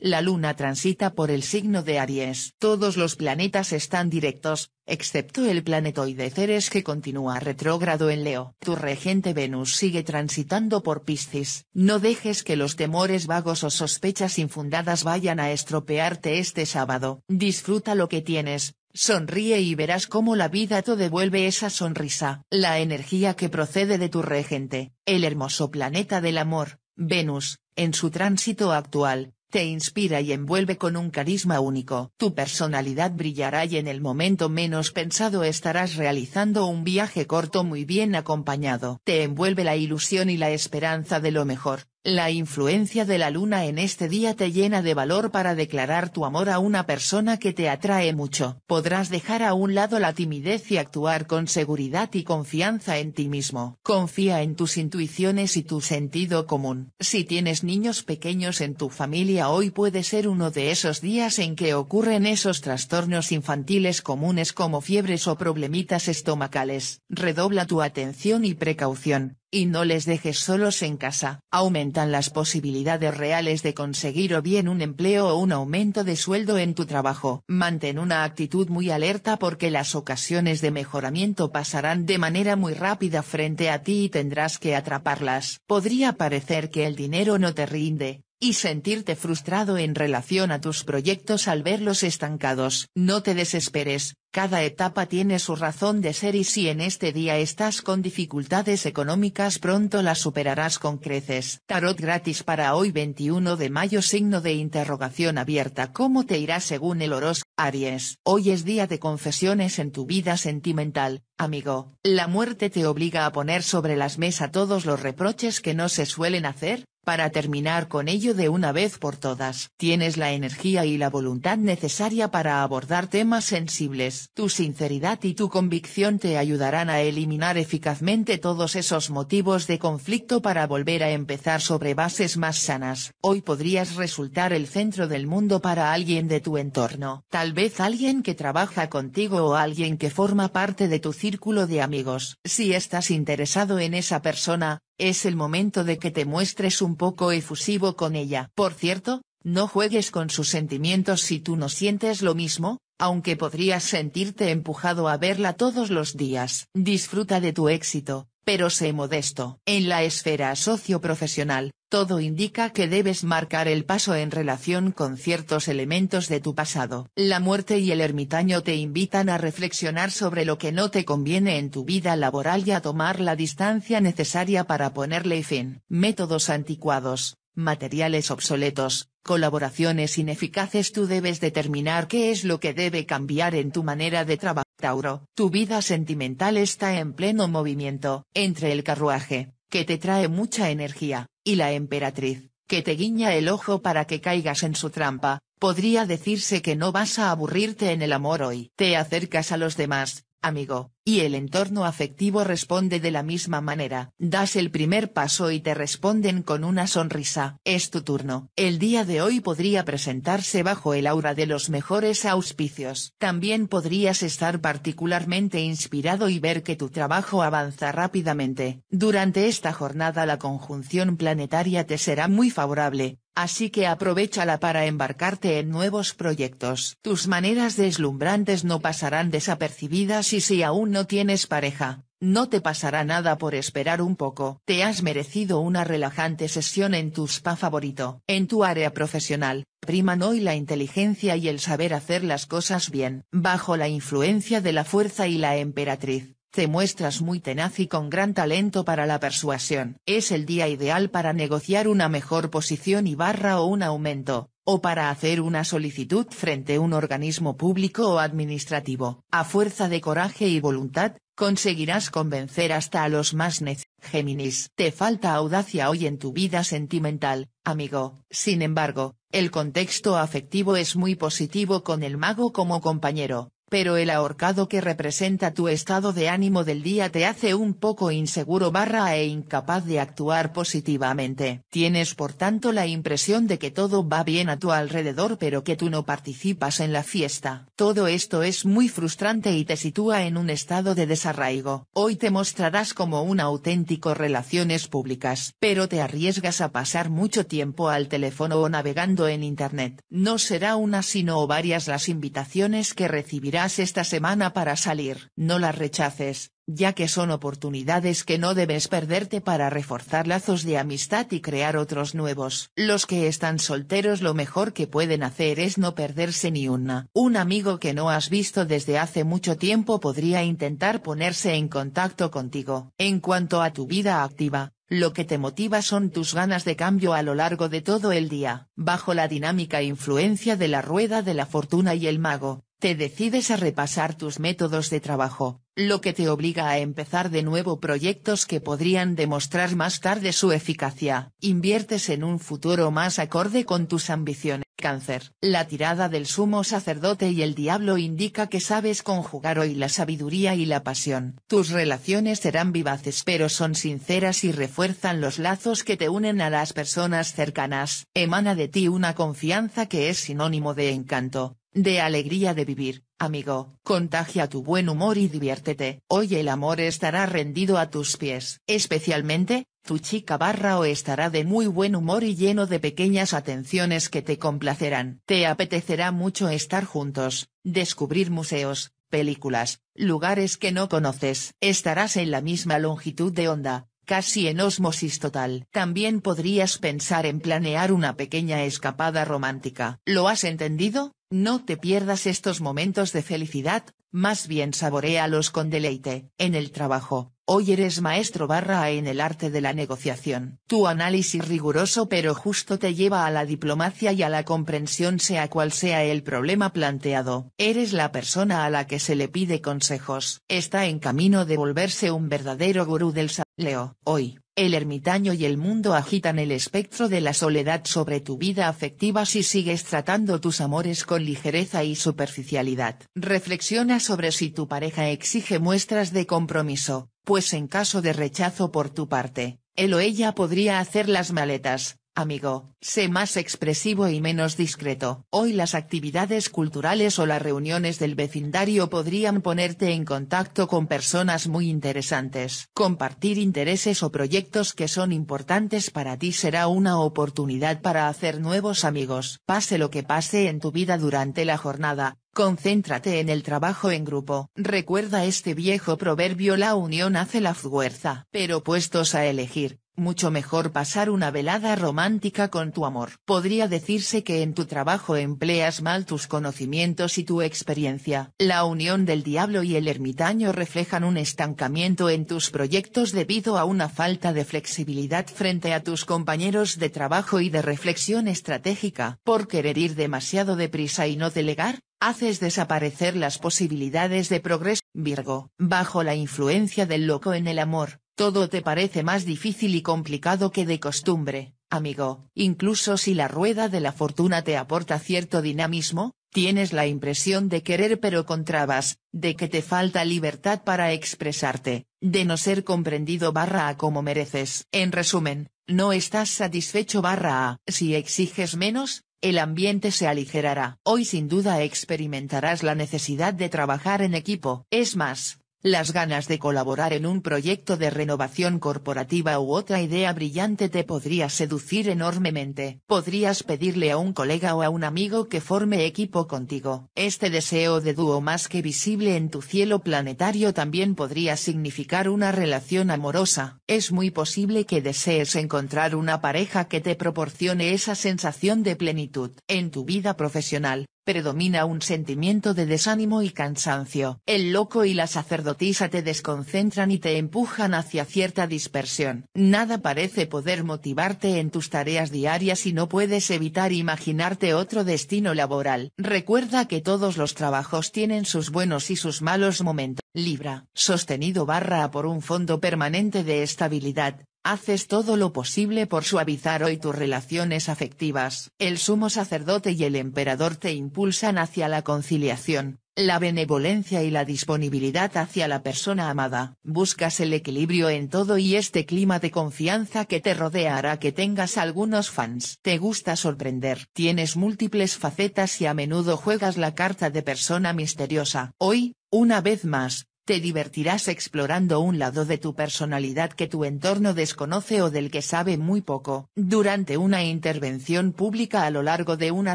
La Luna transita por el signo de Aries. Todos los planetas están directos, excepto el planetoide Ceres que continúa retrógrado en Leo. Tu regente Venus sigue transitando por Piscis. No dejes que los temores vagos o sospechas infundadas vayan a estropearte este sábado. Disfruta lo que tienes, Sonríe y verás cómo la vida te devuelve esa sonrisa. La energía que procede de tu regente, el hermoso planeta del amor, Venus, en su tránsito actual, te inspira y envuelve con un carisma único. Tu personalidad brillará y en el momento menos pensado estarás realizando un viaje corto muy bien acompañado. Te envuelve la ilusión y la esperanza de lo mejor. La influencia de la luna en este día te llena de valor para declarar tu amor a una persona que te atrae mucho. Podrás dejar a un lado la timidez y actuar con seguridad y confianza en ti mismo. Confía en tus intuiciones y tu sentido común. Si tienes niños pequeños en tu familia hoy puede ser uno de esos días en que ocurren esos trastornos infantiles comunes como fiebres o problemitas estomacales. Redobla tu atención y precaución, y no les dejes solos en casa. Aumentan las posibilidades reales de conseguir o bien un empleo o un aumento de sueldo en tu trabajo. Mantén una actitud muy alerta porque las ocasiones de mejoramiento pasarán de manera muy rápida frente a ti y tendrás que atraparlas. Podría parecer que el dinero no te rinde, y sentirte frustrado en relación a tus proyectos al verlos estancados. No te desesperes, cada etapa tiene su razón de ser y si en este día estás con dificultades económicas pronto las superarás con creces. Tarot gratis para hoy 21 de mayo signo de interrogación abierta ¿Cómo te irá según el horóscopo? Aries. Hoy es día de confesiones en tu vida sentimental, amigo. La muerte te obliga a poner sobre las mesas todos los reproches que no se suelen hacer, para terminar con ello de una vez por todas, tienes la energía y la voluntad necesaria para abordar temas sensibles. Tu sinceridad y tu convicción te ayudarán a eliminar eficazmente todos esos motivos de conflicto para volver a empezar sobre bases más sanas. Hoy podrías resultar el centro del mundo para alguien de tu entorno, tal vez alguien que trabaja contigo o alguien que forma parte de tu círculo de amigos. Si estás interesado en esa persona, es el momento de que te muestres un poco efusivo con ella. Por cierto, no juegues con sus sentimientos si tú no sientes lo mismo, aunque podrías sentirte empujado a verla todos los días. Disfruta de tu éxito, pero sé modesto. En la esfera socioprofesional, todo indica que debes marcar el paso en relación con ciertos elementos de tu pasado. La muerte y el ermitaño te invitan a reflexionar sobre lo que no te conviene en tu vida laboral y a tomar la distancia necesaria para ponerle fin. Métodos anticuados, materiales obsoletos, colaboraciones ineficaces Tú debes determinar qué es lo que debe cambiar en tu manera de trabajar. Tauro, tu vida sentimental está en pleno movimiento, entre el carruaje, que te trae mucha energía, y la emperatriz, que te guiña el ojo para que caigas en su trampa, podría decirse que no vas a aburrirte en el amor hoy. Te acercas a los demás, amigo, y el entorno afectivo responde de la misma manera. Das el primer paso y te responden con una sonrisa. Es tu turno. El día de hoy podría presentarse bajo el aura de los mejores auspicios. También podrías estar particularmente inspirado y ver que tu trabajo avanza rápidamente. Durante esta jornada la conjunción planetaria te será muy favorable, así que aprovechala para embarcarte en nuevos proyectos. Tus maneras deslumbrantes no pasarán desapercibidas y si aún no tienes pareja, no te pasará nada por esperar un poco. Te has merecido una relajante sesión en tu spa favorito. En tu área profesional, priman hoy la inteligencia y el saber hacer las cosas bien. Bajo la influencia de la fuerza y la emperatriz, te muestras muy tenaz y con gran talento para la persuasión. Es el día ideal para negociar una mejor posición y barra o un aumento o para hacer una solicitud frente a un organismo público o administrativo. A fuerza de coraje y voluntad, conseguirás convencer hasta a los más Géminis. Te falta audacia hoy en tu vida sentimental, amigo. Sin embargo, el contexto afectivo es muy positivo con el mago como compañero pero el ahorcado que representa tu estado de ánimo del día te hace un poco inseguro barra e incapaz de actuar positivamente. Tienes por tanto la impresión de que todo va bien a tu alrededor pero que tú no participas en la fiesta. Todo esto es muy frustrante y te sitúa en un estado de desarraigo. Hoy te mostrarás como un auténtico relaciones públicas, pero te arriesgas a pasar mucho tiempo al teléfono o navegando en internet. No será una sino varias las invitaciones que recibirás esta semana para salir. No las rechaces, ya que son oportunidades que no debes perderte para reforzar lazos de amistad y crear otros nuevos. Los que están solteros lo mejor que pueden hacer es no perderse ni una. Un amigo que no has visto desde hace mucho tiempo podría intentar ponerse en contacto contigo. En cuanto a tu vida activa, lo que te motiva son tus ganas de cambio a lo largo de todo el día. Bajo la dinámica influencia de la rueda de la fortuna y el mago, te decides a repasar tus métodos de trabajo, lo que te obliga a empezar de nuevo proyectos que podrían demostrar más tarde su eficacia. Inviertes en un futuro más acorde con tus ambiciones. Cáncer. La tirada del sumo sacerdote y el diablo indica que sabes conjugar hoy la sabiduría y la pasión. Tus relaciones serán vivaces pero son sinceras y refuerzan los lazos que te unen a las personas cercanas. Emana de ti una confianza que es sinónimo de encanto, de alegría de vivir, amigo, contagia tu buen humor y diviértete, hoy el amor estará rendido a tus pies, especialmente, tu chica barra o estará de muy buen humor y lleno de pequeñas atenciones que te complacerán. Te apetecerá mucho estar juntos, descubrir museos, películas, lugares que no conoces. Estarás en la misma longitud de onda, casi en osmosis total. También podrías pensar en planear una pequeña escapada romántica. ¿Lo has entendido? No te pierdas estos momentos de felicidad, más bien saborealos con deleite. En el trabajo, hoy eres maestro barra en el arte de la negociación. Tu análisis riguroso pero justo te lleva a la diplomacia y a la comprensión sea cual sea el problema planteado. Eres la persona a la que se le pide consejos. Está en camino de volverse un verdadero gurú del Leo, hoy, el ermitaño y el mundo agitan el espectro de la soledad sobre tu vida afectiva si sigues tratando tus amores con ligereza y superficialidad. Reflexiona sobre si tu pareja exige muestras de compromiso, pues en caso de rechazo por tu parte, él o ella podría hacer las maletas, amigo, sé más expresivo y menos discreto. Hoy las actividades culturales o las reuniones del vecindario podrían ponerte en contacto con personas muy interesantes. Compartir intereses o proyectos que son importantes para ti será una oportunidad para hacer nuevos amigos. Pase lo que pase en tu vida durante la jornada, Concéntrate en el trabajo en grupo. Recuerda este viejo proverbio la unión hace la fuerza. Pero puestos a elegir, mucho mejor pasar una velada romántica con tu amor. Podría decirse que en tu trabajo empleas mal tus conocimientos y tu experiencia. La unión del diablo y el ermitaño reflejan un estancamiento en tus proyectos debido a una falta de flexibilidad frente a tus compañeros de trabajo y de reflexión estratégica. Por querer ir demasiado deprisa y no delegar, haces desaparecer las posibilidades de progreso. Virgo, bajo la influencia del loco en el amor, todo te parece más difícil y complicado que de costumbre, amigo. Incluso si la rueda de la fortuna te aporta cierto dinamismo, tienes la impresión de querer pero contrabas, de que te falta libertad para expresarte, de no ser comprendido barra a como mereces. En resumen, no estás satisfecho barra a. Si exiges menos, el ambiente se aligerará. Hoy sin duda experimentarás la necesidad de trabajar en equipo. Es más, las ganas de colaborar en un proyecto de renovación corporativa u otra idea brillante te podría seducir enormemente. Podrías pedirle a un colega o a un amigo que forme equipo contigo. Este deseo de dúo más que visible en tu cielo planetario también podría significar una relación amorosa. Es muy posible que desees encontrar una pareja que te proporcione esa sensación de plenitud. En tu vida profesional, predomina un sentimiento de desánimo y cansancio. El loco y la sacerdotisa te desconcentran y te empujan hacia cierta dispersión. Nada parece poder motivarte en tus tareas diarias y no puedes evitar imaginarte otro destino laboral. Recuerda que todos los trabajos tienen sus buenos y sus malos momentos. Libra, sostenido barra por un fondo permanente de estabilidad, haces todo lo posible por suavizar hoy tus relaciones afectivas. El sumo sacerdote y el emperador te impulsan hacia la conciliación, la benevolencia y la disponibilidad hacia la persona amada. Buscas el equilibrio en todo y este clima de confianza que te rodea hará que tengas algunos fans. Te gusta sorprender. Tienes múltiples facetas y a menudo juegas la carta de persona misteriosa. Hoy, una vez más, te divertirás explorando un lado de tu personalidad que tu entorno desconoce o del que sabe muy poco. Durante una intervención pública a lo largo de una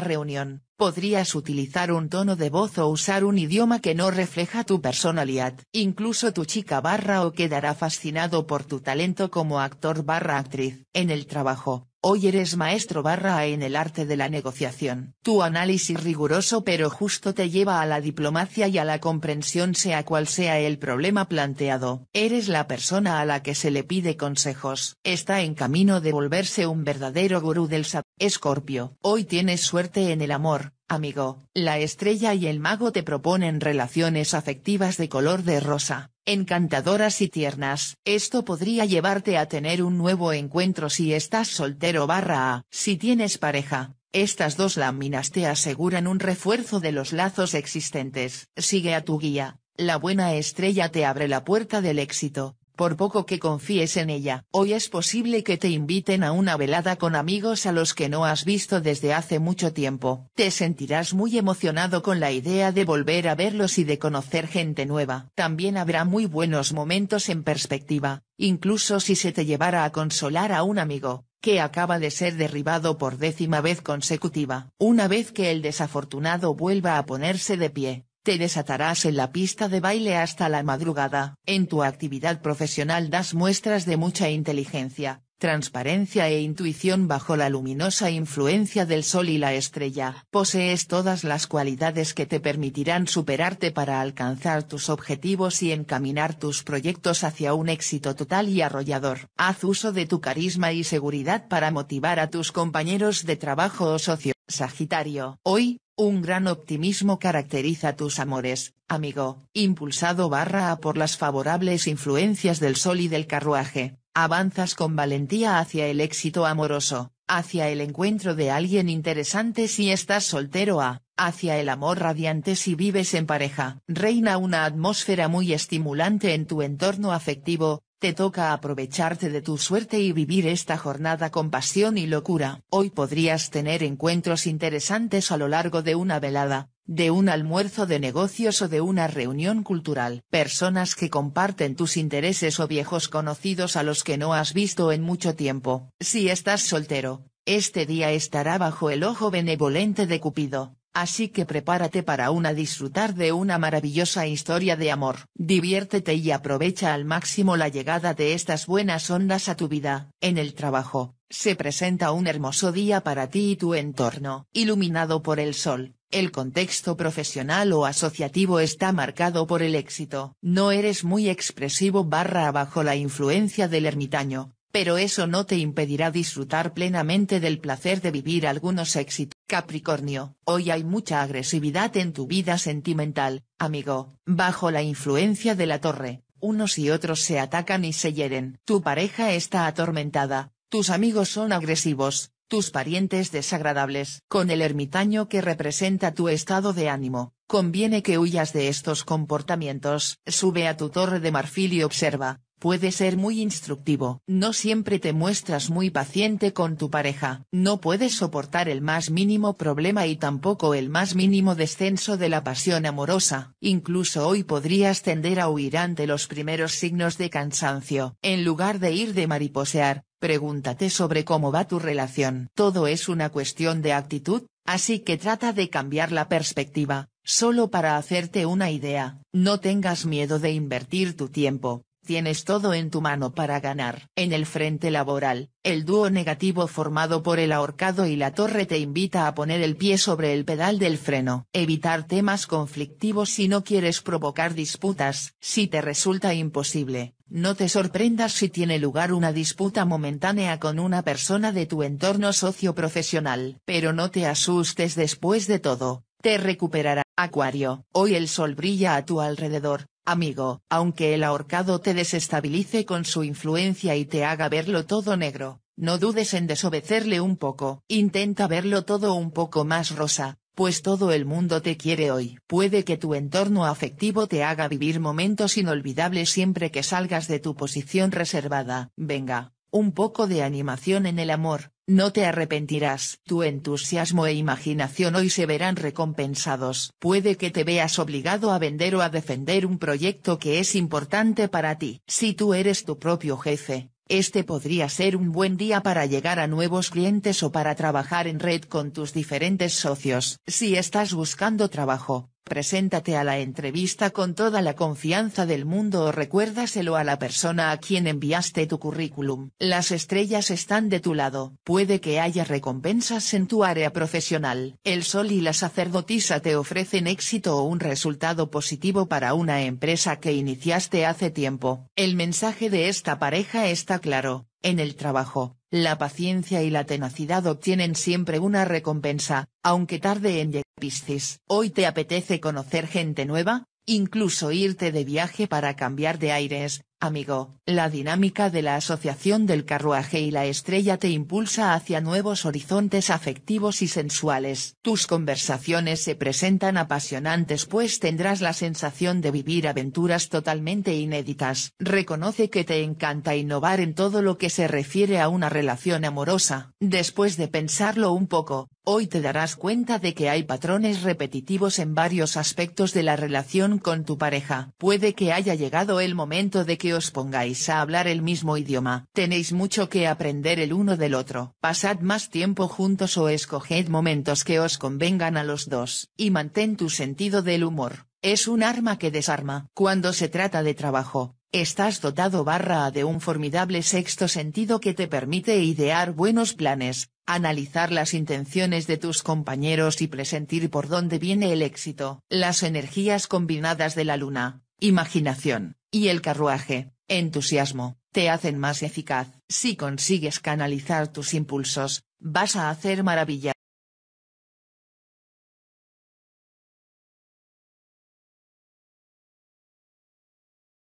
reunión, podrías utilizar un tono de voz o usar un idioma que no refleja tu personalidad. Incluso tu chica barra o quedará fascinado por tu talento como actor barra actriz. En el trabajo, Hoy eres maestro barra en el arte de la negociación. Tu análisis riguroso pero justo te lleva a la diplomacia y a la comprensión sea cual sea el problema planteado. Eres la persona a la que se le pide consejos. Está en camino de volverse un verdadero gurú del SAP. Escorpio. Hoy tienes suerte en el amor, amigo, la estrella y el mago te proponen relaciones afectivas de color de rosa, encantadoras y tiernas. Esto podría llevarte a tener un nuevo encuentro si estás soltero barra a. Si tienes pareja, estas dos láminas te aseguran un refuerzo de los lazos existentes. Sigue a tu guía, la buena estrella te abre la puerta del éxito, por poco que confíes en ella, hoy es posible que te inviten a una velada con amigos a los que no has visto desde hace mucho tiempo. Te sentirás muy emocionado con la idea de volver a verlos y de conocer gente nueva. También habrá muy buenos momentos en perspectiva, incluso si se te llevara a consolar a un amigo, que acaba de ser derribado por décima vez consecutiva. Una vez que el desafortunado vuelva a ponerse de pie, te desatarás en la pista de baile hasta la madrugada. En tu actividad profesional das muestras de mucha inteligencia, transparencia e intuición bajo la luminosa influencia del sol y la estrella. Posees todas las cualidades que te permitirán superarte para alcanzar tus objetivos y encaminar tus proyectos hacia un éxito total y arrollador. Haz uso de tu carisma y seguridad para motivar a tus compañeros de trabajo o socios. Sagitario. Hoy, un gran optimismo caracteriza tus amores, amigo, impulsado barra a por las favorables influencias del sol y del carruaje, avanzas con valentía hacia el éxito amoroso, hacia el encuentro de alguien interesante si estás soltero a, hacia el amor radiante si vives en pareja. Reina una atmósfera muy estimulante en tu entorno afectivo, te toca aprovecharte de tu suerte y vivir esta jornada con pasión y locura. Hoy podrías tener encuentros interesantes a lo largo de una velada, de un almuerzo de negocios o de una reunión cultural. Personas que comparten tus intereses o viejos conocidos a los que no has visto en mucho tiempo. Si estás soltero, este día estará bajo el ojo benevolente de Cupido, Así que prepárate para una disfrutar de una maravillosa historia de amor. Diviértete y aprovecha al máximo la llegada de estas buenas ondas a tu vida. En el trabajo, se presenta un hermoso día para ti y tu entorno, iluminado por el sol. El contexto profesional o asociativo está marcado por el éxito. No eres muy expresivo barra bajo la influencia del ermitaño, pero eso no te impedirá disfrutar plenamente del placer de vivir algunos éxitos. Capricornio, hoy hay mucha agresividad en tu vida sentimental, amigo, bajo la influencia de la torre, unos y otros se atacan y se hieren. Tu pareja está atormentada, tus amigos son agresivos, tus parientes desagradables. Con el ermitaño que representa tu estado de ánimo, conviene que huyas de estos comportamientos. Sube a tu torre de marfil y observa, puede ser muy instructivo. No siempre te muestras muy paciente con tu pareja. No puedes soportar el más mínimo problema y tampoco el más mínimo descenso de la pasión amorosa. Incluso hoy podrías tender a huir ante los primeros signos de cansancio. En lugar de ir de mariposear, pregúntate sobre cómo va tu relación. Todo es una cuestión de actitud, así que trata de cambiar la perspectiva. Solo para hacerte una idea, no tengas miedo de invertir tu tiempo, Tienes todo en tu mano para ganar. En el frente laboral, el dúo negativo formado por el ahorcado y la torre te invita a poner el pie sobre el pedal del freno. Evitar temas conflictivos si no quieres provocar disputas. Si te resulta imposible, no te sorprendas si tiene lugar una disputa momentánea con una persona de tu entorno socio-profesional. Pero no te asustes después de todo, te recuperará. Acuario, hoy el sol brilla a tu alrededor, Amigo, aunque el ahorcado te desestabilice con su influencia y te haga verlo todo negro, no dudes en desobedecerle un poco. Intenta verlo todo un poco más rosa, pues todo el mundo te quiere hoy. Puede que tu entorno afectivo te haga vivir momentos inolvidables siempre que salgas de tu posición reservada. Venga, un poco de animación en el amor, no te arrepentirás. Tu entusiasmo e imaginación hoy se verán recompensados. Puede que te veas obligado a vender o a defender un proyecto que es importante para ti. Si tú eres tu propio jefe, este podría ser un buen día para llegar a nuevos clientes o para trabajar en red con tus diferentes socios. Si estás buscando trabajo, Preséntate a la entrevista con toda la confianza del mundo o recuérdaselo a la persona a quien enviaste tu currículum. Las estrellas están de tu lado. Puede que haya recompensas en tu área profesional. El sol y la sacerdotisa te ofrecen éxito o un resultado positivo para una empresa que iniciaste hace tiempo. El mensaje de esta pareja está claro. En el trabajo, la paciencia y la tenacidad obtienen siempre una recompensa, aunque tarde en llegar. Piscis, hoy te apetece conocer gente nueva, incluso irte de viaje para cambiar de aires, Amigo, la dinámica de la asociación del carruaje y la estrella te impulsa hacia nuevos horizontes afectivos y sensuales. Tus conversaciones se presentan apasionantes pues tendrás la sensación de vivir aventuras totalmente inéditas. Reconoce que te encanta innovar en todo lo que se refiere a una relación amorosa. Después de pensarlo un poco, Hoy te darás cuenta de que hay patrones repetitivos en varios aspectos de la relación con tu pareja. Puede que haya llegado el momento de que os pongáis a hablar el mismo idioma. Tenéis mucho que aprender el uno del otro. Pasad más tiempo juntos o escoged momentos que os convengan a los dos. Y mantén tu sentido del humor. Es un arma que desarma. Cuando se trata de trabajo, Estás dotado barra de un formidable sexto sentido que te permite idear buenos planes, analizar las intenciones de tus compañeros y presentir por dónde viene el éxito. Las energías combinadas de la luna, imaginación, y el carruaje, entusiasmo, te hacen más eficaz. Si consigues canalizar tus impulsos, vas a hacer maravillas.